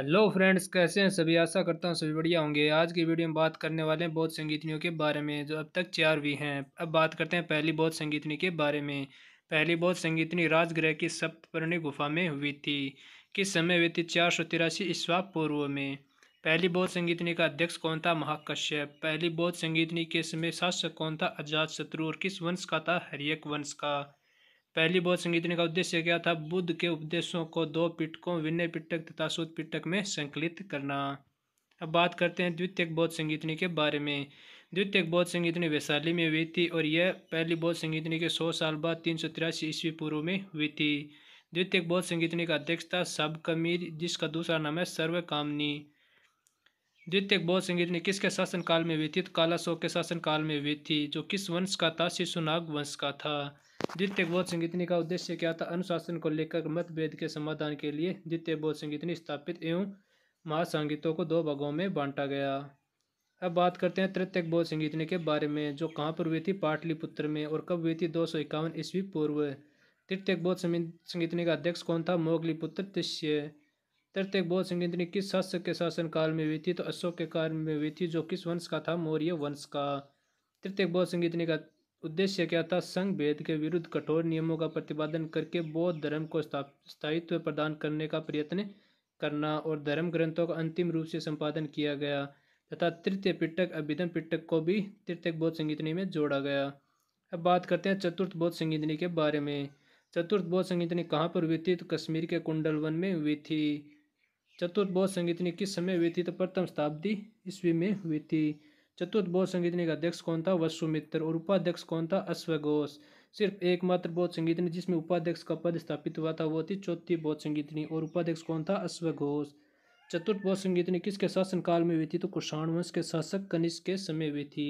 hello friends कैसे हैं सभी आशा करता हूं सभी बढ़िया होंगे आज की वीडियो में बात करने वाले हैं बौद्ध संगीतनियों के बारे में जो अब तक चार भी हैं अब बात करते हैं पहली बौद्ध संगीतनी के बारे में पहली बौद्ध संगीतनी राजगृह की सप्तपर्णी गुफा में हुई थी किस समय हुई थी चार सौ तिरासी ईस्वा पूर्व में पहली बौद्ध संगीतनी का अध्यक्ष कौन था महाकश्यप पहली बौद्ध संगीतनी के समय शासक कौन था अजात शत्रु और किस वंश का था हरियक वंश का पहली बौद्ध संगीतनी का उद्देश्य क्या था बुद्ध के उपदेशों को दो पिटकों विनय पिटक तथा सुद पिटक में संकलित करना अब बात करते हैं द्वितीय बौद्ध संगीतनी के बारे में द्वितीय बौद्ध संगीतनी वैशाली में हुई थी और यह पहली बौद्ध संगीतनी के सौ साल बाद तीन सौ तिरासी ईस्वी पूर्व में हुई थी द्वितीय बौद्ध संगीतनी का अध्यक्ष था सब कमीर जिसका दूसरा नाम है सर्वकामनी द्वितीय बौद्ध संगीत ने किसके शासनकाल में हुई थी तो काला शोक के शासनकाल में हुई थी जो किस वंश का था शिशुनाग वंश का था द्वितीय बौद्ध संगीतनी का उद्देश्य क्या था अनुशासन को लेकर मतभेद के समाधान के लिए द्वितीय बौद्ध संगीतनी स्थापित एवं महासंगीतों को दो भागों में बांटा गया अब बात करते हैं तृतीय बौद्ध संगीतनी के बारे में जो कहाँ पर हुई थी पाटलिपुत्र में और कब हुई थी दो सौ इक्यावन ईस्वी पूर्व तृतीय बौद्ध संगीतनी का अध्यक्ष कौन था मोगली पुत्र तिष्य तृतीय बौद्ध संगीतनी किस शासक के शासनकाल में हुई थी तो अशोक के काल में हुई थी जो किस वंश का था मौर्य वंश का तृतीय तो बौद्ध संगीतनी का उद्देश्य क्या था संघ भेद के विरुद्ध कठोर नियमों का प्रतिपादन करके बौद्ध धर्म को स्थायित्व प्रदान करने का प्रयत्न करना और धर्म ग्रंथों का अंतिम रूप से संपादन किया गया तथा तृतीय पिटक अभिधम पिटक को भी तृतीय तो बौद्ध संगीतनी में जोड़ा गया अब बात करते हैं चतुर्थ बौद्ध संगीतनी के बारे में चतुर्थ बौद्ध संगीतनी कहाँ पर हुई थी तो कश्मीर के कुंडलवन में हुई थी चतुर्थ बौद्ध संगीतनी किस समय हुई थी तो प्रथम शताब्दी ईस्वी में हुई थी चतुर्थ बौद्ध संगीतनी का अध्यक्ष कौन था वसुमित्र और उपाध्यक्ष कौन था अश्वघोष सिर्फ एकमात्र बौद्ध संगीतनी जिसमें उपाध्यक्ष का पद स्थापित हुआ था वो थी चौथी बौद्ध संगीतनी और उपाध्यक्ष कौन था अश्वघोष चतुर्थ बौद्ध संगीतनी किसके शासनकाल में हुई थी तो कुषाण वंश के शासक कनिष्क के समय हुई थी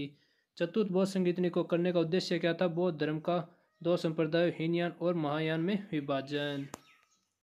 चतुर्थ बौद्ध संगीतनी को करने का उद्देश्य क्या था बौद्ध धर्म का दो संप्रदाय हीनयान और महायान में विभाजन